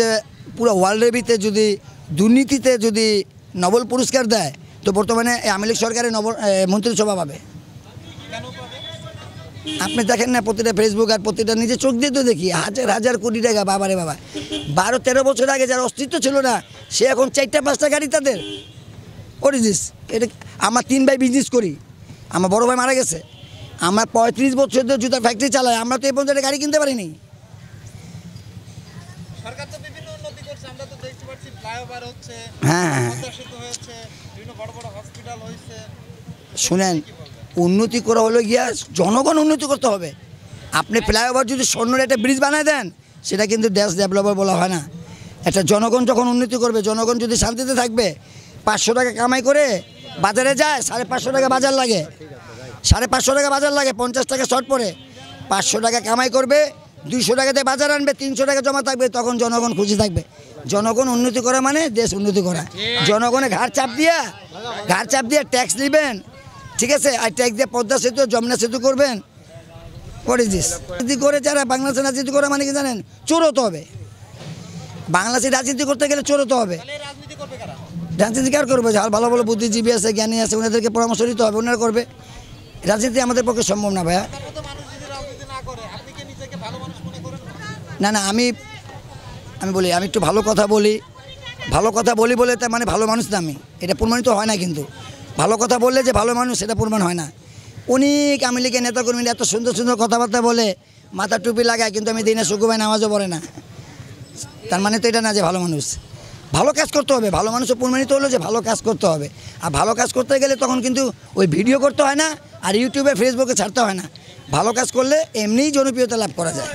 যে পুরো ওয়ার্ল্ডের ভিতরে যদি দুর্নীতিতে যদি নোবেল পুরস্কার দেয় তো বর্তমানে আওয়ামী লীগ সরকারের নব মন্ত্রিসভা পাবে আপনি দেখেন না প্রতিটা ফেসবুক আর প্রতিটা নিজে চোখ দিয়ে তো দেখি হাজার হাজার কোটি টাকা বাবা রে বাবা বারো তেরো বছর আগে যার অস্তিত্ব ছিল না সে এখন চারটা পাঁচটা গাড়ি তাদের অরিজিস এটা আমার তিন ভাই বিজনেস করি আমার বড় ভাই মারা গেছে আমার পঁয়ত্রিশ বছর ধরে জুতার ফ্যাক্টরি চালায় আমরা তো এই পর্যন্ত গাড়ি কিনতে পারিনি হ্যাঁ শুনেন উন্নতি করা হলো গিয়া জনগণ উন্নতি করতে হবে আপনি ফ্লাইওভার হ্যাঁ। যদি স্বর্ণের একটা ব্রিজ বানিয়ে দেন সেটা কিন্তু দেশ ডেভেলপার বলা হয় না একটা জনগণ যখন উন্নতি করবে জনগণ যদি শান্তিতে থাকবে পাঁচশো টাকা কামাই করে বাজারে যায় সাড়ে পাঁচশো টাকা বাজার লাগে সাড়ে পাঁচশো টাকা বাজার লাগে পঞ্চাশ টাকা শর্ট পরে পাঁচশো টাকা কামাই করবে দুইশো টাকাতে বাজার আনবে তিনশো টাকা জমা থাকবে তখন জনগণ খুশি থাকবে জনগণ উন্নতি করা মানে দেশ উন্নতি করা জনগণে ঘাড় চাপ দিয়া ঘাড় চাপ দিয়ে ট্যাক্স নেবেন ঠিক আছে আর ট্যাক্স দিয়ে পদ্মা সেতু যমুনা সেতু করবেন করে দিস করে যারা বাংলাদেশে রাজনীতি করা মানে কি জানেন চোরতে হবে বাংলাদেশে রাজনীতি করতে গেলে চোরতে হবে রাজনীতি কার করবে যার ভালো ভালো বুদ্ধিজীবী আছে জ্ঞানী আছে ওনাদেরকে পরামর্শ দিতে হবে ওনারা করবে রাজনীতি আমাদের পক্ষে সম্ভব না ভাইয়া না না আমি আমি বলি আমি একটু ভালো কথা বলি ভালো কথা বলি বলে তার মানে ভালো মানুষ না আমি এটা প্রমাণিত হয় না কিন্তু ভালো কথা বললে যে ভালো মানুষ সেটা প্রমাণ হয় না অনেক আমি লিখে নেতাকর্মীরা এত সুন্দর সুন্দর কথাবার্তা বলে মাথা টুপি লাগায় কিন্তু আমি দিনে সুকুবাই নামাজও পড়ে না তার মানে তো এটা না যে ভালো মানুষ ভালো কাজ করতে হবে ভালো মানুষও প্রমাণিত হলো যে ভালো কাজ করতে হবে আর ভালো কাজ করতে গেলে তখন কিন্তু ওই ভিডিও করতে হয় না আর ইউটিউবে ফেসবুকে ছাড়তে হয় না ভালো কাজ করলে এমনিই জনপ্রিয়তা লাভ করা যায়